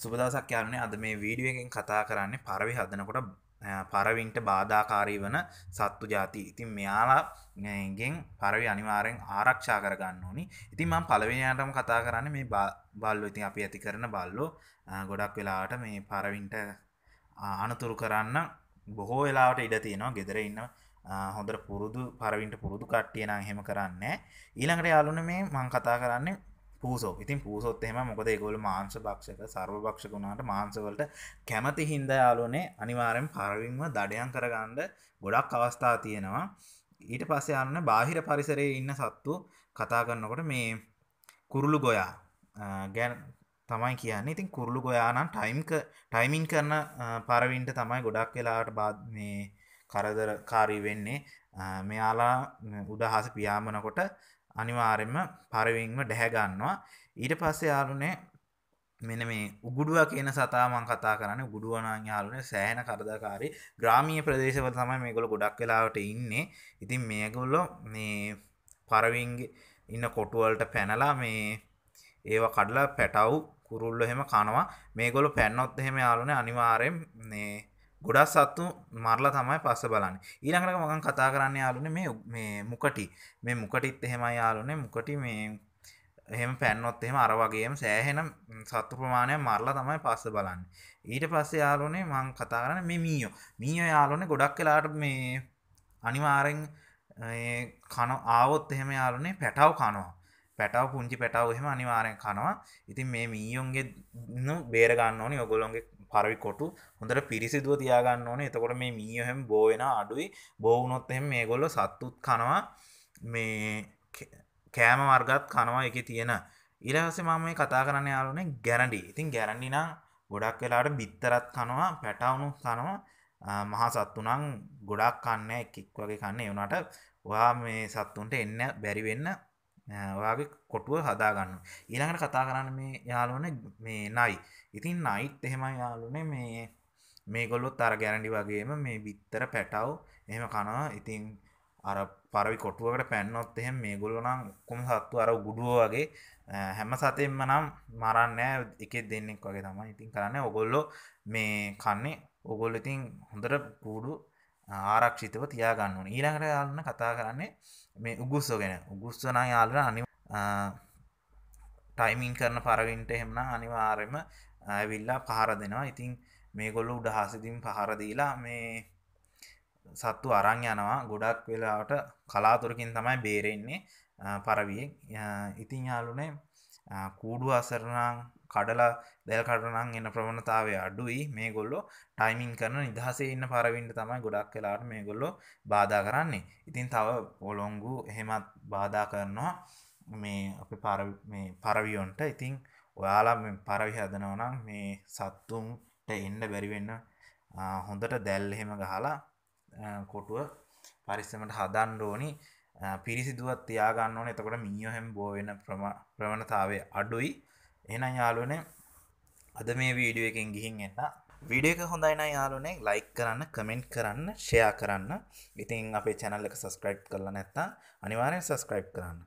සුබදසක් යාලනේ අද මේ වීඩියුව එකෙන් කතා කරන්නේ පරවි හදනකොට පරවින්ට බාධාකාරී වන සත්තු ජාති ඉතින් මෙයාලාගෙන් පරවි අනිවාරෙන් ආරක්ෂා කරගන්න ඕනි ඉතින් මං පලවෙනයාටම කතා කරන්න මේ බල්ලු ඉතින් අපි ඇති කරන බල්ලෝ ගොඩක් වෙලාට මේ පරවින්ට අනතුරු කරන්න බොහෝ වෙලාට ඉඩ තියෙනවා ගෙදර ඉන්න හොඳර පුරුදු පරවින්ට පුරුදු කට්ටියනම් හෙම කරන්න ඊළඟට යාලුන මේ මං කතා කරන්නේ පූසෝ ඉතින් පූසොත් එහෙම මොකද ගොල මාංශ භක්ෂක සර්ව භක්ෂක වුණට මාංසවලට කැමති හින්ද යාලුනේ අනිවාරෙන් පරවින්ම දඩයන් කරගණ්ඩ ගොඩක් අවස්ථා තියෙනවා ඊට පස්සේ යන්න බාහිර පරිසරයේ ඉන්න සත්තු කතා කරන්නකොට මේ කුරුළු ගොයා ගැන තමයි කියන්නේ ඉතින් කුරුළු ගොයානම් ටයිම්ක ටයිමින් කරන පරවින්ට තමයි ගොඩක් වෙලාට බාද මේ කරදරකාරී වෙන්නේ මෙයාලා උදහස පියාමනකොට අනිවාරෙන්ම පරවිංම ඩැහැගන්නවා ඊට පස්සේ යාලුනේ මෙන මේ උගුඩුව කියන සතාමන් කතා කරන ගුඩුවනන් යාලුනේ සෑහන කරදාකාරි ග්‍රාමීය ප්‍රදේශවල තමයි මේගොල්ලෝ ගොඩක් වෙලාවට ඉන්නේ ඉතින් මේගොල්ලෝ මේ පරවින්ගේ ඉන්න කොටුවලට පැනලා මේ ඒව කඩලා පැටව් කුරුල්ල එහෙම කනවා මේගොල්ලෝ පැන්නොත් එහෙම යාලුනේ අනිවාර්යෙන් මේ ගොඩා සත්තු මරලා තමයි පස්ස බලන්න ඊළඟට මගන් කතා කරන්න යාලුන මේ මේ මුකටි මේ මුකටිත් එහෙම යාලුනේ මුකටි මේ එහෙම පැන්නොත් එහෙම අර වගේම සෑහෙන සත්තු ප්‍රමාණය මරලා තමයි පස්ස බලන්න ඊට පස්සේ යාලුනේ මං කතා කරන්න මේ මීයෝ මීයෝ යාලුනේ ගොඩක් කලාට මේ අනිවාරෙන් කන ආවොත් එහෙම යාලුනේ පැටව කනවා පැටව පුංචි පැටව එහෙම අනිවාරෙන් කනවා ඉතින් මේ මීයොන්ගේ බේරගන්න ඕනි ඔගොලොන්ගේ පරවි කොටු හොඳට පිරිසිදුව තියාගන්න ඕන එතකොට මේ මීයහෙම බෝවෙන අඩුයි බෝවනොත් එහෙම මේ ගොල්ල සත්තුත් කනවා මේ කෑම වර්ගත් කනවා එක තියෙන ඉරහස මම මේ කතා කරන්න යාලුනේ ගැරඩි ඉතින් ගැරඩි නම් ගොඩක් වෙලාට බිත්තරත් කනවා පැටවුණු කනවා මහා සත්තුනං ගොඩක් කන්න එක් වගේ කන්න එවනට වා මේ සත්තුන්ට එන්න බැරිවෙන්න ඔයාගේ කොටුව හදාගන්න ඊළඟට කතා කරන්න මේ යාලුවන මේ නයි ඉතින් නයිට් එහෙම යාලුනේ මේ මේගොල්ලොත් අර ගැරඩි වගේම මේ බිත්තර පැටව් එහෙම කනවා ඉතින් අර පරවි කොටුවකට පැන්නොත් එහෙම මේගොල්ලනම් කොම සත්තු අර ගුඩුව වගේ හැම සතෙන්ම නම් මරන්නෑ එකෙ දෙන්නෙක් වගේ තමයි ඉතින් කරන්න ඔගොල්ලො මේ කන්නේ ඔගොල්ල ඉතින් හොඳට පුඩු ආරක්ෂිතව තියාගන්න ඕන ඊළඟට යාලන කතා කරන්නේ මේ උගුස්සෝ ගැන උගුස්සනා යාලන අනි ටයිමින් කරන පරවින්ට එහෙමන අනිවාරයම ඇවිල්ලා පහර දෙනවා ඉතිං මේ ගොල්ලු උඩහසිතින් පහරදීලා මේ සත්තු අරං යනවා ගොඩක් වෙලාට කලාතුරකින් තමයි බේරෙන්නේ පරවිය ඉතිං යාලුනේ කූඩු අසරණං කඩලා දැල් කටනන් එන්න ප්‍රවණතාවය අඩුයි මේ ගොල්ලො ටයිමින් කරන නිදහසේ ඉන්න පරවින්ට තමයි ගොඩක් කලාට මේ ගොල්ලො බාධා කරන්නේ ඉතින් තව පොලොංගු එහෙමත් බාධා කරනවා මේ අප පරවියොන්ට ඉතිං ඔයාලා පරවි හදනවනම් මේ සත්තුන්ට එන්න බැරිවෙන්න හොඳට දැල් එහෙම ගහලා කොටුව පරිස්සමට හදන් ඩෝනි පිරිසිදුවත් තියාගන්න ඕන එතකොට මියෝ හැම් බෝවෙන ප්‍රවණතාවේ අඩුයි එන යාලුවනේ අද මේ වීඩියෝ එකෙන් ගිහින් එන්න වීඩියෝ එක හොඳයින යාලුනේ ලයික් කරන්න කමෙන්ට් කරන්න ෂයා කරන්න ඉතින් අපේ චැනල්ලක සස්ක්‍රයිබ් කරලා නැත්තා අනිවාරයෙන් සස්ක්‍රයිබ් කරන්න